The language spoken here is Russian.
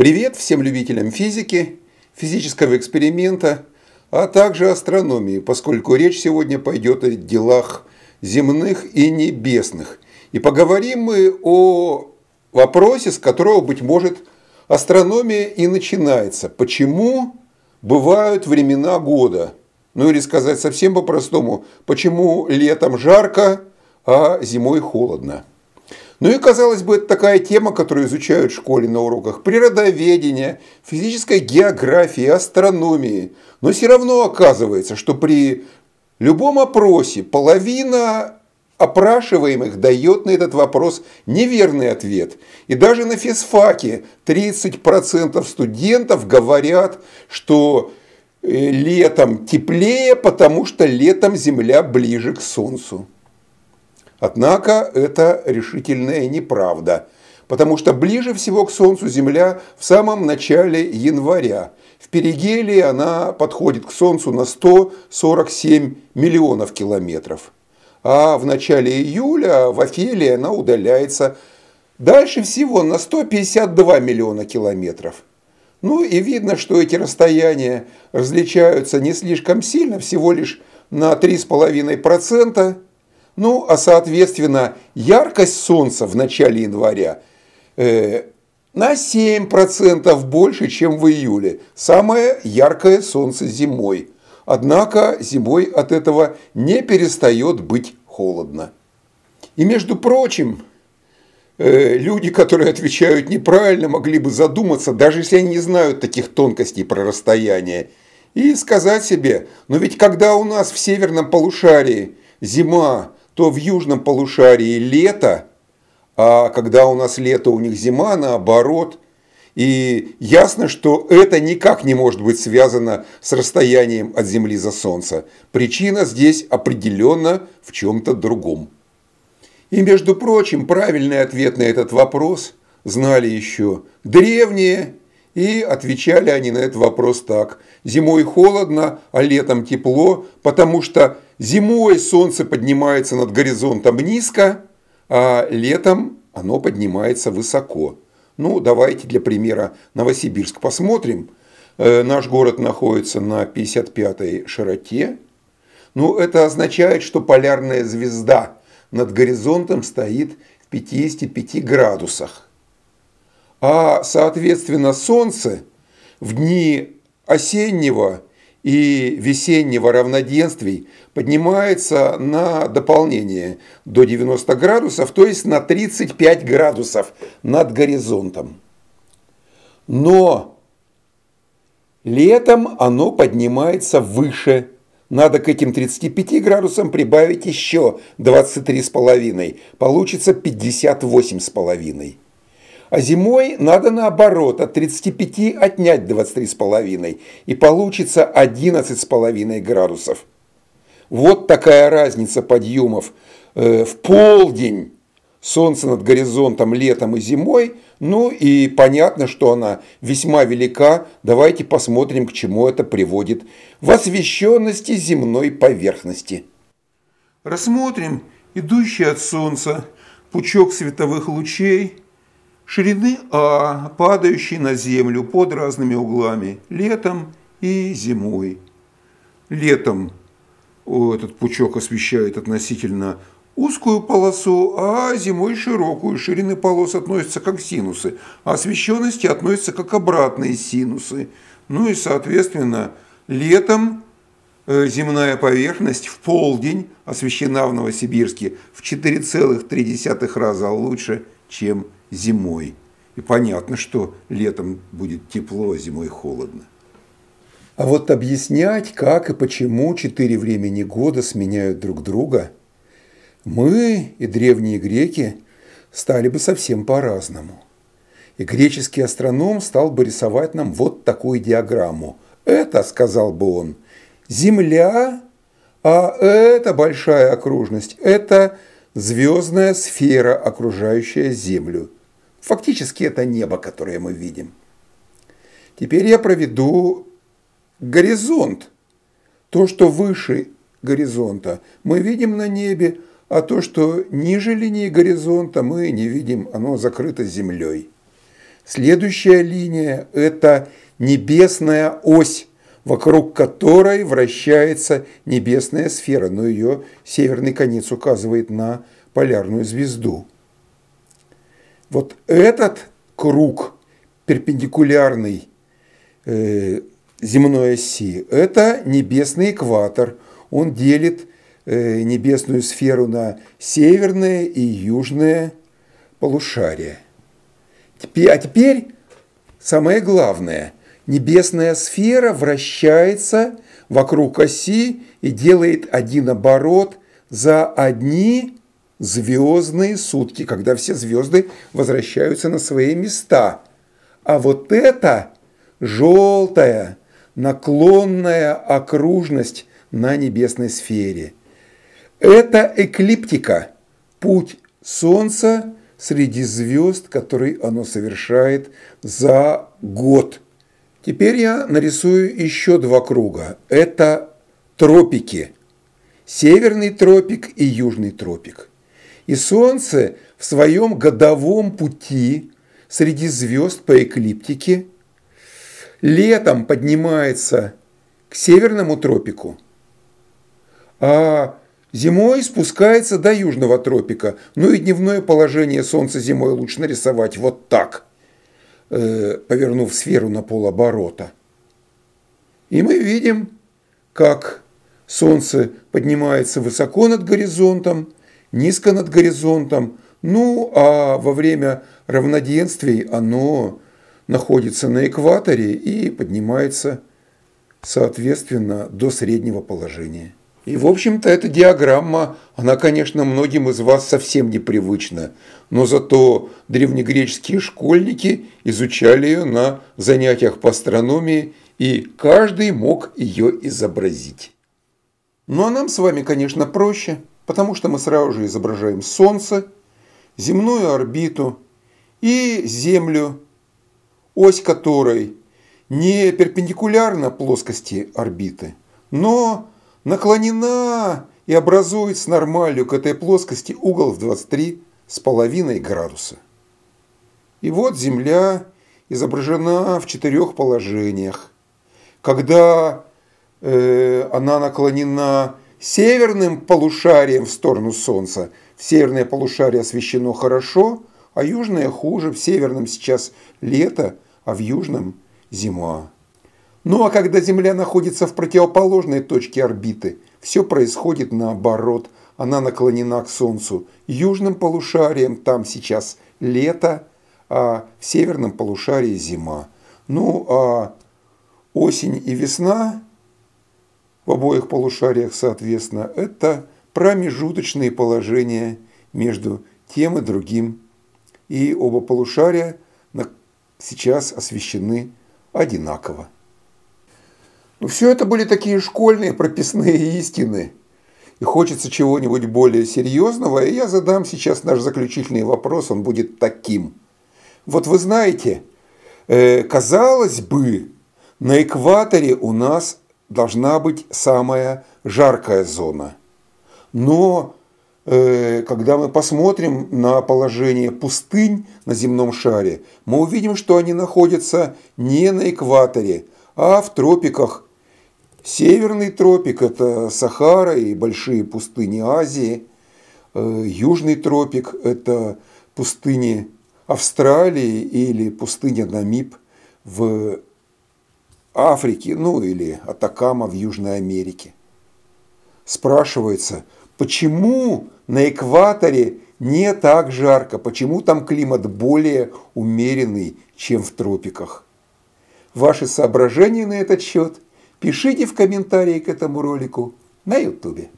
Привет всем любителям физики, физического эксперимента, а также астрономии, поскольку речь сегодня пойдет о делах земных и небесных. И поговорим мы о вопросе, с которого, быть может, астрономия и начинается. Почему бывают времена года? Ну или сказать совсем по-простому, почему летом жарко, а зимой холодно? Ну и, казалось бы, это такая тема, которую изучают в школе на уроках природоведение, физической географии, астрономии. Но все равно оказывается, что при любом опросе половина опрашиваемых дает на этот вопрос неверный ответ. И даже на физфаке 30% студентов говорят, что э, летом теплее, потому что летом Земля ближе к Солнцу. Однако это решительная неправда, потому что ближе всего к Солнцу Земля в самом начале января. В перигелии она подходит к Солнцу на 147 миллионов километров. А в начале июля в Афелии она удаляется дальше всего на 152 миллиона километров. Ну и видно, что эти расстояния различаются не слишком сильно, всего лишь на 3,5%, ну, а соответственно, яркость солнца в начале января э, на 7% больше, чем в июле. Самое яркое солнце зимой. Однако зимой от этого не перестает быть холодно. И, между прочим, э, люди, которые отвечают неправильно, могли бы задуматься, даже если они не знают таких тонкостей про расстояние, и сказать себе, но «Ну ведь когда у нас в северном полушарии зима, что в южном полушарии лето, а когда у нас лето, у них зима, наоборот. И ясно, что это никак не может быть связано с расстоянием от Земли за Солнце. Причина здесь определенно в чем-то другом. И, между прочим, правильный ответ на этот вопрос знали еще древние и отвечали они на этот вопрос так. Зимой холодно, а летом тепло, потому что зимой солнце поднимается над горизонтом низко, а летом оно поднимается высоко. Ну, давайте для примера Новосибирск посмотрим. Э, наш город находится на 55-й широте. Ну, это означает, что полярная звезда над горизонтом стоит в 55 градусах а, соответственно, солнце в дни осеннего и весеннего равноденствий поднимается на дополнение до 90 градусов, то есть на 35 градусов над горизонтом. Но летом оно поднимается выше. Надо к этим 35 градусам прибавить еще 23,5. Получится 58,5. А зимой надо наоборот, от 35 отнять 23,5, и получится 11,5 градусов. Вот такая разница подъемов. Э, в полдень солнце над горизонтом летом и зимой, ну и понятно, что она весьма велика. Давайте посмотрим, к чему это приводит в освещенности земной поверхности. Рассмотрим идущий от солнца пучок световых лучей – Ширины А, падающей на землю под разными углами, летом и зимой. Летом этот пучок освещает относительно узкую полосу, а зимой широкую. Ширины полос относятся как синусы, а освещенности относятся как обратные синусы. Ну и, соответственно, летом э, земная поверхность в полдень освещена в Новосибирске в 4,3 раза лучше, чем зимой. И понятно, что летом будет тепло, а зимой холодно. А вот объяснять, как и почему четыре времени года сменяют друг друга, мы и древние греки стали бы совсем по-разному. И греческий астроном стал бы рисовать нам вот такую диаграмму. Это, сказал бы он, Земля, а это большая окружность, это звездная сфера, окружающая Землю – Фактически это небо, которое мы видим. Теперь я проведу горизонт. То, что выше горизонта, мы видим на небе, а то, что ниже линии горизонта, мы не видим, оно закрыто землей. Следующая линия – это небесная ось, вокруг которой вращается небесная сфера, но ее северный конец указывает на полярную звезду – вот этот круг перпендикулярный э, земной оси – это небесный экватор. Он делит э, небесную сферу на северное и южное полушария. А теперь самое главное. Небесная сфера вращается вокруг оси и делает один оборот за одни звездные сутки, когда все звезды возвращаются на свои места. А вот это желтая наклонная окружность на небесной сфере. Это эклиптика, путь Солнца среди звезд, который оно совершает за год. Теперь я нарисую еще два круга. Это тропики. Северный тропик и южный тропик. И Солнце в своем годовом пути среди звезд по эклиптике летом поднимается к северному тропику, а зимой спускается до южного тропика. Ну и дневное положение Солнца зимой лучше нарисовать вот так, э, повернув сферу на полоборота. И мы видим, как Солнце поднимается высоко над горизонтом, низко над горизонтом, ну а во время равноденствий оно находится на экваторе и поднимается, соответственно, до среднего положения. И, в общем-то, эта диаграмма, она, конечно, многим из вас совсем непривычна, но зато древнегреческие школьники изучали ее на занятиях по астрономии, и каждый мог ее изобразить. Ну а нам с вами, конечно, проще – потому что мы сразу же изображаем Солнце, земную орбиту и Землю, ось которой не перпендикулярна плоскости орбиты, но наклонена и образует с нормалью к этой плоскости угол в 23,5 градуса. И вот Земля изображена в четырех положениях. Когда э, она наклонена Северным полушарием в сторону Солнца. В северное полушарие освещено хорошо, а южное хуже. В северном сейчас лето, а в южном зима. Ну а когда Земля находится в противоположной точке орбиты, все происходит наоборот. Она наклонена к Солнцу. Южным полушарием там сейчас лето, а в северном полушарии зима. Ну а осень и весна в обоих полушариях соответственно, это промежуточные положения между тем и другим, и оба полушария сейчас освещены одинаково. Но ну, все это были такие школьные прописные истины. И хочется чего-нибудь более серьезного, и я задам сейчас наш заключительный вопрос, он будет таким. Вот вы знаете, э, казалось бы, на экваторе у нас должна быть самая жаркая зона. Но э, когда мы посмотрим на положение пустынь на земном шаре, мы увидим, что они находятся не на экваторе, а в тропиках. Северный тропик – это Сахара и большие пустыни Азии. Э, южный тропик – это пустыни Австралии или пустыня Намиб в Африки, ну или Атакама в Южной Америке. Спрашивается, почему на экваторе не так жарко, почему там климат более умеренный, чем в тропиках? Ваши соображения на этот счет пишите в комментарии к этому ролику на YouTube.